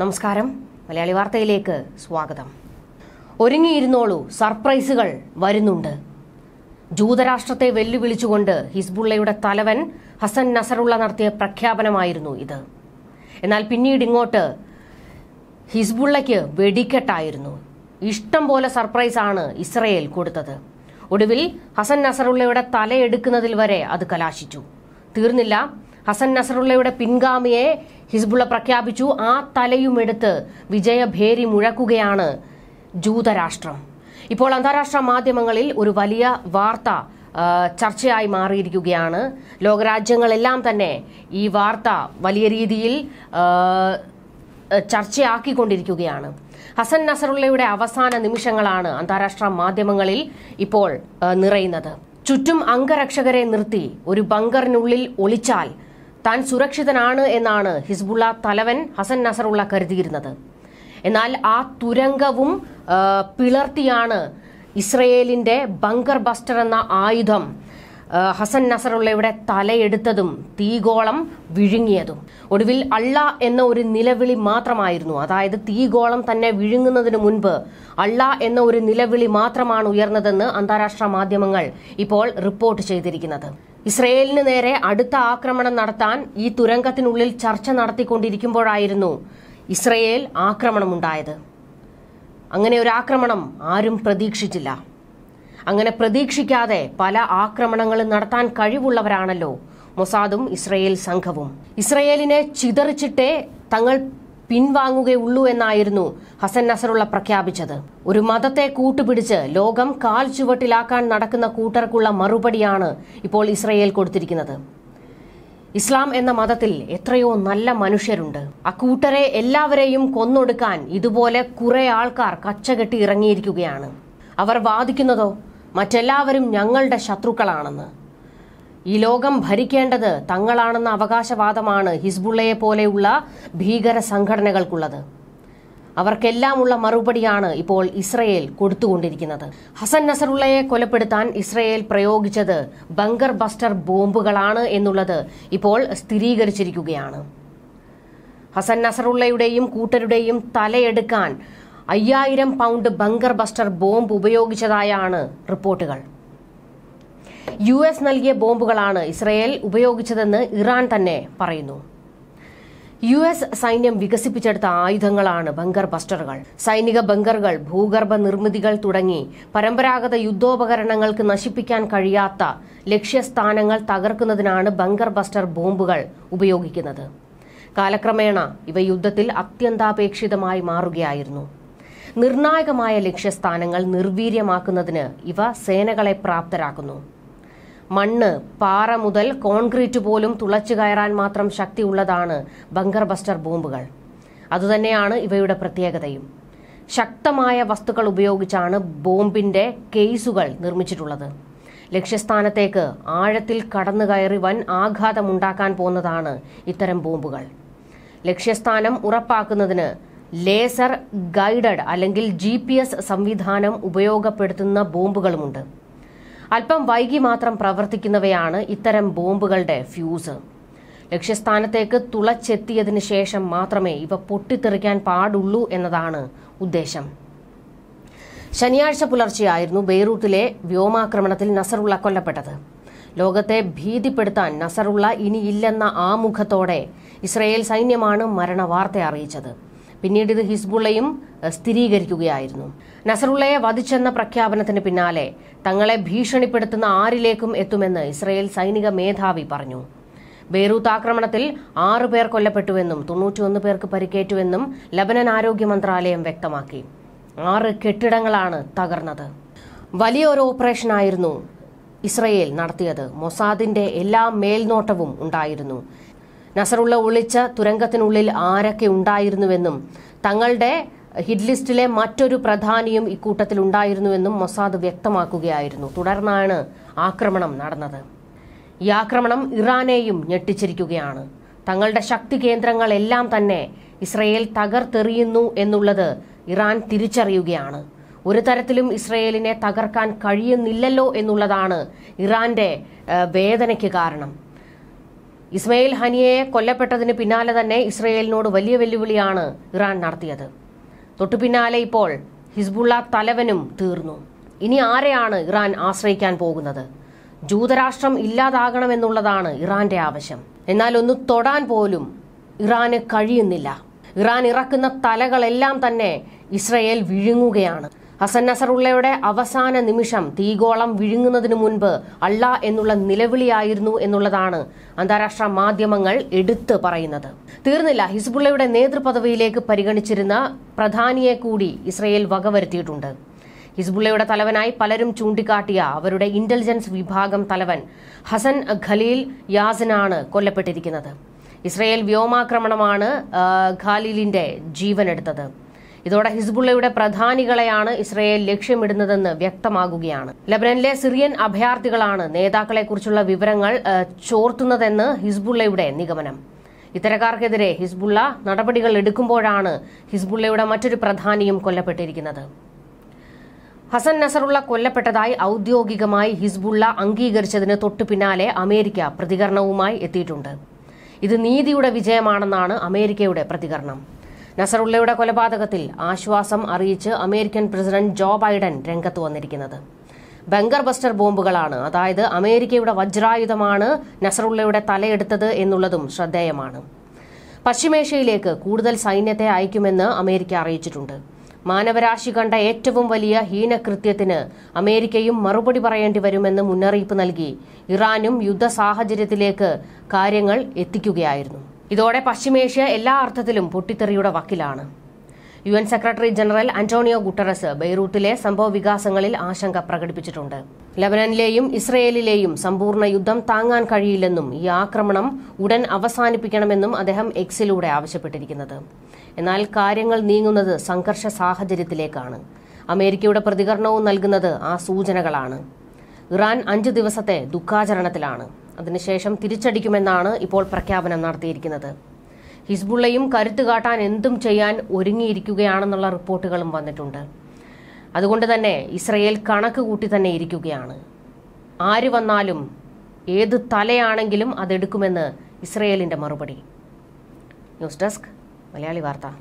നമസ്കാരം മലയാളി വാർത്തയിലേക്ക് സ്വാഗതം ഒരുങ്ങിയിരുന്നോളൂ സർപ്രൈസുകൾ വരുന്നുണ്ട് ജൂതരാഷ്ട്രത്തെ വെല്ലുവിളിച്ചുകൊണ്ട് ഹിസ്ബുള്ളയുടെ തലവൻ ഹസൻ നസറുള്ള നടത്തിയ പ്രഖ്യാപനമായിരുന്നു ഇത് എന്നാൽ പിന്നീട് ഇങ്ങോട്ട് ഹിസ്ബുള്ളയ്ക്ക് വെടിക്കെട്ടായിരുന്നു ഇഷ്ടം പോലെ സർപ്രൈസാണ് ഇസ്രയേൽ കൊടുത്തത് ഒടുവിൽ ഹസൻ നസറുള്ളയുടെ തലയെടുക്കുന്നതിൽ വരെ അത് കലാശിച്ചു തീർന്നില്ല ഹസൻ നസറുള്ളയുടെ പിൻഗാമിയെ ഹിസ്ബുള്ള പ്രഖ്യാപിച്ചു ആ തലയുമെടുത്ത് വിജയഭേരി മുഴക്കുകയാണ് ജൂതരാഷ്ട്രം ഇപ്പോൾ അന്താരാഷ്ട്ര മാധ്യമങ്ങളിൽ ഒരു വലിയ വാർത്ത ചർച്ചയായി മാറിയിരിക്കുകയാണ് ലോകരാജ്യങ്ങളെല്ലാം തന്നെ ഈ വാർത്ത വലിയ രീതിയിൽ ചർച്ചയാക്കിക്കൊണ്ടിരിക്കുകയാണ് ഹസൻ നസറുള്ളയുടെ അവസാന നിമിഷങ്ങളാണ് അന്താരാഷ്ട്ര മാധ്യമങ്ങളിൽ ഇപ്പോൾ നിറയുന്നത് ചുറ്റും അംഗരക്ഷകരെ നിർത്തി ഒരു ബങ്കറിനുള്ളിൽ ഒളിച്ചാൽ താൻ സുരക്ഷിതനാണ് എന്നാണ് ഹിസ്ബുള്ള തലവൻ ഹസൻ നസറുള്ള കരുതിയിരുന്നത് എന്നാൽ ആ തുരങ്കവും പിളർത്തിയാണ് ഇസ്രയേലിന്റെ ബങ്കർ ബസ്റ്റർ എന്ന ആയുധം ഹസൻ നസറുള്ളയുടെ തലയെടുത്തതും തീഗോളം വിഴുങ്ങിയതും ഒടുവിൽ അള്ള എന്ന ഒരു നിലവിളി മാത്രമായിരുന്നു അതായത് തീഗോളം തന്നെ വിഴുങ്ങുന്നതിന് മുൻപ് അള്ള എന്ന ഒരു നിലവിളി മാത്രമാണ് ഉയർന്നതെന്ന് അന്താരാഷ്ട്ര മാധ്യമങ്ങൾ ഇപ്പോൾ റിപ്പോർട്ട് ചെയ്തിരിക്കുന്നത് ഇസ്രയേലിന് നേരെ അടുത്ത ആക്രമണം നടത്താൻ ഈ തുരങ്കത്തിനുള്ളിൽ ചർച്ച നടത്തിക്കൊണ്ടിരിക്കുമ്പോഴായിരുന്നു ഇസ്രയേൽ ആക്രമണമുണ്ടായത് അങ്ങനെ ഒരു ആക്രമണം ആരും പ്രതീക്ഷിച്ചില്ല അങ്ങനെ പ്രതീക്ഷിക്കാതെ പല ആക്രമണങ്ങളും നടത്താൻ കഴിവുള്ളവരാണല്ലോ മൊസാദും ഇസ്രയേൽ സംഘവും ഇസ്രയേലിനെ ചിതറിച്ചിട്ടേ തങ്ങൾ പിൻവാങ്ങുകയുള്ളൂ എന്നായിരുന്നു ഹസൻ നസറുള്ള പ്രഖ്യാപിച്ചത് ഒരു മതത്തെ കൂട്ടുപിടിച്ച് ലോകം കാൽ ചുവട്ടിലാക്കാൻ നടക്കുന്ന കൂട്ടർക്കുള്ള മറുപടിയാണ് ഇപ്പോൾ ഇസ്രയേൽ കൊടുത്തിരിക്കുന്നത് ഇസ്ലാം എന്ന മതത്തിൽ എത്രയോ നല്ല മനുഷ്യരുണ്ട് അക്കൂട്ടരെ എല്ലാവരെയും കൊന്നൊടുക്കാൻ ഇതുപോലെ കുറെ ആൾക്കാർ കച്ചകെട്ടി ഇറങ്ങിയിരിക്കുകയാണ് അവർ വാദിക്കുന്നതോ മറ്റെല്ലാവരും ഞങ്ങളുടെ ശത്രുക്കളാണെന്ന് ഈ ലോകം ഭരിക്കേണ്ടത് തങ്ങളാണെന്ന അവകാശവാദമാണ് ഹിസ്ബുള്ളയെ പോലെയുള്ള ഭീകര സംഘടനകൾക്കുള്ളത് അവർക്കെല്ലാമുള്ള മറുപടിയാണ് ഇപ്പോൾ ഇസ്രയേൽ കൊടുത്തുകൊണ്ടിരിക്കുന്നത് ഹസൻ നസറുള്ളയെ കൊലപ്പെടുത്താൻ ഇസ്രയേൽ പ്രയോഗിച്ചത് ബങ്കർ ബസ്റ്റർ ബോംബുകളാണ് എന്നുള്ളത് ഇപ്പോൾ സ്ഥിരീകരിച്ചിരിക്കുകയാണ് ഹസൻ നസറുള്ളയുടെയും കൂട്ടരുടെയും തലയെടുക്കാൻ അയ്യായിരം പൗണ്ട് ബങ്കർ ബസ്റ്റർ ബോംബ് ഉപയോഗിച്ചതായാണ് റിപ്പോർട്ടുകൾ യു എസ് നൽകിയ ബോംബുകളാണ് ഇസ്രയേൽ ഉപയോഗിച്ചതെന്ന് ഇറാൻ തന്നെ പറയുന്നു യു എസ് സൈന്യം വികസിപ്പിച്ചെടുത്ത ആയുധങ്ങളാണ് ബങ്കർ ബസ്റ്ററുകൾ സൈനിക ബങ്കറുകൾ ഭൂഗർഭ നിർമ്മിതികൾ തുടങ്ങി പരമ്പരാഗത യുദ്ധോപകരണങ്ങൾക്ക് നശിപ്പിക്കാൻ കഴിയാത്ത ലക്ഷ്യസ്ഥാനങ്ങൾ തകർക്കുന്നതിനാണ് ബങ്കർ ബസ്റ്റർ ബോംബുകൾ ഉപയോഗിക്കുന്നത് കാലക്രമേണ ഇവ യുദ്ധത്തിൽ അത്യന്താപേക്ഷിതമായി മാറുകയായിരുന്നു നിർണായകമായ ലക്ഷ്യസ്ഥാനങ്ങൾ നിർവീര്യമാക്കുന്നതിന് ഇവ സേനകളെ പ്രാപ്തരാക്കുന്നു മണ്ണ് പാറ മുതൽ കോൺക്രീറ്റ് പോലും തുളച്ചു കയറാൻ മാത്രം ശക്തിയുള്ളതാണ് ബങ്കർ ബസ്റ്റർ ബോംബുകൾ അതുതന്നെയാണ് ഇവയുടെ പ്രത്യേകതയും ശക്തമായ വസ്തുക്കൾ ഉപയോഗിച്ചാണ് ബോംബിന്റെ കേസുകൾ നിർമ്മിച്ചിട്ടുള്ളത് ലക്ഷ്യസ്ഥാനത്തേക്ക് ആഴത്തിൽ കടന്നു കയറി വൻ ആഘാതമുണ്ടാക്കാൻ പോകുന്നതാണ് ഇത്തരം ബോംബുകൾ ലക്ഷ്യസ്ഥാനം ഉറപ്പാക്കുന്നതിന് ലേസർ ഗൈഡഡ് അല്ലെങ്കിൽ ജി സംവിധാനം ഉപയോഗപ്പെടുത്തുന്ന ബോംബുകളുമുണ്ട് അല്പം വൈകി മാത്രം പ്രവർത്തിക്കുന്നവയാണ് ഇത്തരം ബോംബുകളുടെ ഫ്യൂസ് ലക്ഷ്യസ്ഥാനത്തേക്ക് തുളച്ചെത്തിയതിന് ശേഷം മാത്രമേ ഇവ പൊട്ടിത്തെറിക്കാൻ പാടുള്ളൂ എന്നതാണ് ഉദ്ദേശം ശനിയാഴ്ച പുലർച്ചെയായിരുന്നു ബെയ്റൂട്ടിലെ വ്യോമാക്രമണത്തിൽ നസറുള്ള കൊല്ലപ്പെട്ടത് ലോകത്തെ ഭീതിപ്പെടുത്താൻ നസറുള്ള ഇനിയില്ലെന്ന ആമുഖത്തോടെ ഇസ്രയേൽ സൈന്യമാണ് മരണവാർത്ത അറിയിച്ചത് പിന്നീട് ഇത് ഹിസ്ബുള്ളയും സ്ഥിരീകരിക്കുകയായിരുന്നു നസറുള്ളയെ വധിച്ചെന്ന പ്രഖ്യാപനത്തിന് പിന്നാലെ തങ്ങളെ ഭീഷണിപ്പെടുത്തുന്ന ആരിലേക്കും എത്തുമെന്ന് ഇസ്രയേൽ സൈനിക മേധാവി പറഞ്ഞു ബെയ്റൂത്ത് ആക്രമണത്തിൽ ആറു പേർ കൊല്ലപ്പെട്ടുവെന്നും തൊണ്ണൂറ്റിയൊന്ന് പേർക്ക് പരിക്കേറ്റുവെന്നും ലബനൻ ആരോഗ്യ മന്ത്രാലയം വ്യക്തമാക്കി ആറ് കെട്ടിടങ്ങളാണ് തകർന്നത് വലിയൊരു ഓപ്പറേഷനായിരുന്നു ഇസ്രയേൽ നടത്തിയത് മൊസാദിന്റെ എല്ലാ മേൽനോട്ടവും ഉണ്ടായിരുന്നു നസറുള്ള ഒളിച്ച തുരങ്കത്തിനുള്ളിൽ ആരൊക്കെ ഉണ്ടായിരുന്നുവെന്നും തങ്ങളുടെ ഹിറ്റ് ലിസ്റ്റിലെ മറ്റൊരു പ്രധാനിയും ഇക്കൂട്ടത്തിൽ ഉണ്ടായിരുന്നുവെന്നും മൊസാദ് വ്യക്തമാക്കുകയായിരുന്നു തുടർന്നാണ് ആക്രമണം നടന്നത് ഈ ആക്രമണം ഇറാനെയും ഞെട്ടിച്ചിരിക്കുകയാണ് തങ്ങളുടെ ശക്തി കേന്ദ്രങ്ങളെല്ലാം തന്നെ ഇസ്രയേൽ തകർത്തെറിയുന്നു എന്നുള്ളത് ഇറാൻ തിരിച്ചറിയുകയാണ് ഒരു തരത്തിലും ഇസ്രയേലിനെ തകർക്കാൻ കഴിയുന്നില്ലല്ലോ എന്നുള്ളതാണ് ഇറാന്റെ വേദനയ്ക്ക് കാരണം ഇസ്മയിൽ ഹനിയെ കൊല്ലപ്പെട്ടതിന് പിന്നാലെ തന്നെ ഇസ്രയേലിനോട് വലിയ വെല്ലുവിളിയാണ് ഇറാൻ നടത്തിയത് തൊട്ടുപിന്നാലെ ഇപ്പോൾ ഹിസ്ബുള്ള തലവനും തീർന്നു ഇനി ആരെയാണ് ഇറാൻ ആശ്രയിക്കാൻ പോകുന്നത് ജൂതരാഷ്ട്രം ഇല്ലാതാകണമെന്നുള്ളതാണ് ഇറാന്റെ ആവശ്യം എന്നാൽ ഒന്ന് തൊടാൻ പോലും ഇറാന് കഴിയുന്നില്ല ഇറാൻ ഇറക്കുന്ന തലകളെല്ലാം തന്നെ ഇസ്രയേൽ വിഴുങ്ങുകയാണ് ഹസൻ നസറുള്ളയുടെ അവസാന നിമിഷം തീഗോളം വിഴുങ്ങുന്നതിനു മുൻപ് അല്ല എന്നുള്ള നിലവിളിയായിരുന്നു എന്നുള്ളതാണ് അന്താരാഷ്ട്ര മാധ്യമങ്ങൾ എടുത്തു പറയുന്നത് തീർന്നില്ല ഹിസ്ബുള്ളയുടെ നേതൃപദവിയിലേക്ക് പരിഗണിച്ചിരുന്ന പ്രധാനിയെ കൂടി ഇസ്രയേൽ വകവരുത്തിയിട്ടുണ്ട് ഹിസ്ബുള്ളയുടെ തലവനായി പലരും ചൂണ്ടിക്കാട്ടിയ അവരുടെ ഇന്റലിജൻസ് വിഭാഗം തലവൻ ഹസൻ ഖലീൽ യാസിനാണ് കൊല്ലപ്പെട്ടിരിക്കുന്നത് ഇസ്രയേൽ വ്യോമാക്രമണമാണ് ഖാലിലിന്റെ ജീവനെടുത്തത് ഇതോടെ ഹിസ്ബുള്ളയുടെ പ്രധാനികളെയാണ് ഇസ്രയേൽ ലക്ഷ്യമിടുന്നതെന്ന് വ്യക്തമാകുകയാണ് ലബനനിലെ സിറിയൻ അഭയാർത്ഥികളാണ് നേതാക്കളെക്കുറിച്ചുള്ള വിവരങ്ങൾ ചോർത്തുന്നതെന്ന് ഹിസ്ബുള്ളയുടെ നിഗമനം ഇത്തരക്കാർക്കെതിരെ ഹിസ്ബുള്ള നടപടികൾ എടുക്കുമ്പോഴാണ് ഹിസ്ബുള്ളയുടെ മറ്റൊരു പ്രധാനിയും കൊല്ലപ്പെട്ടിരിക്കുന്നത് ഹസൻ നസറുള്ള കൊല്ലപ്പെട്ടതായി ഔദ്യോഗികമായി ഹിസ്ബുള്ള അംഗീകരിച്ചതിന് തൊട്ടു പിന്നാലെ അമേരിക്ക പ്രതികരണവുമായി എത്തിയിട്ടുണ്ട് ഇത് നീതിയുടെ വിജയമാണെന്നാണ് അമേരിക്കയുടെ പ്രതികരണം നസറുള്ളയുടെ കൊലപാതകത്തിൽ ആശ്വാസം അറിയിച്ച് അമേരിക്കൻ പ്രസിഡന്റ് ജോ ബൈഡൻ രംഗത്ത് വന്നിരിക്കുന്നത് ബങ്കർ ബസ്റ്റർ ബോംബുകളാണ് അതായത് അമേരിക്കയുടെ വജ്രായുധമാണ് നസറുള്ളയുടെ തലയെടുത്തത് എന്നുള്ളതും ശ്രദ്ധേയമാണ് പശ്ചിമേഷ്യയിലേക്ക് കൂടുതൽ സൈന്യത്തെ അയക്കുമെന്ന് അമേരിക്ക അറിയിച്ചിട്ടുണ്ട് മാനവരാശി കണ്ട ഏറ്റവും വലിയ ഹീനകൃത്യത്തിന് അമേരിക്കയും മറുപടി പറയേണ്ടി വരുമെന്ന് മുന്നറിയിപ്പ് നൽകി ഇറാനും യുദ്ധ സാഹചര്യത്തിലേക്ക് കാര്യങ്ങൾ എത്തിക്കുകയായിരുന്നു ഇതോടെ പശ്ചിമേഷ്യ എല്ലാ അർത്ഥത്തിലും പൊട്ടിത്തെറിയുടെ വക്കിലാണ് U N secretary general Antonio Guterres ബെയ്റൂട്ടിലെ സംഭവ വികാസങ്ങളിൽ ആശങ്ക പ്രകടിപ്പിച്ചിട്ടുണ്ട് ലബനനിലെയും ഇസ്രയേലിലെയും സമ്പൂർണ്ണ യുദ്ധം താങ്ങാൻ കഴിയില്ലെന്നും ഈ ആക്രമണം ഉടൻ അവസാനിപ്പിക്കണമെന്നും അദ്ദേഹം എക്സിലൂടെ ആവശ്യപ്പെട്ടിരിക്കുന്നത് എന്നാൽ കാര്യങ്ങൾ നീങ്ങുന്നത് സംഘർഷ സാഹചര്യത്തിലേക്കാണ് അമേരിക്കയുടെ പ്രതികരണവും നൽകുന്നത് ആ സൂചനകളാണ് ഇറാൻ അഞ്ച് ദിവസത്തെ ദുഃഖാചരണത്തിലാണ് അതിനുശേഷം തിരിച്ചടിക്കുമെന്നാണ് ഇപ്പോൾ പ്രഖ്യാപനം നടത്തിയിരിക്കുന്നത് ഹിസ്ബുള്ളയും കരുത്ത് കാട്ടാൻ എന്തും ചെയ്യാൻ ഒരുങ്ങിയിരിക്കുകയാണെന്നുള്ള റിപ്പോർട്ടുകളും വന്നിട്ടുണ്ട് അതുകൊണ്ട് തന്നെ ഇസ്രയേൽ കണക്ക് കൂട്ടി തന്നെ ഇരിക്കുകയാണ് ആര് വന്നാലും ഏത് തലയാണെങ്കിലും അതെടുക്കുമെന്ന് ഇസ്രയേലിന്റെ മറുപടി ന്യൂസ് ഡെസ്ക് മലയാളി വാർത്ത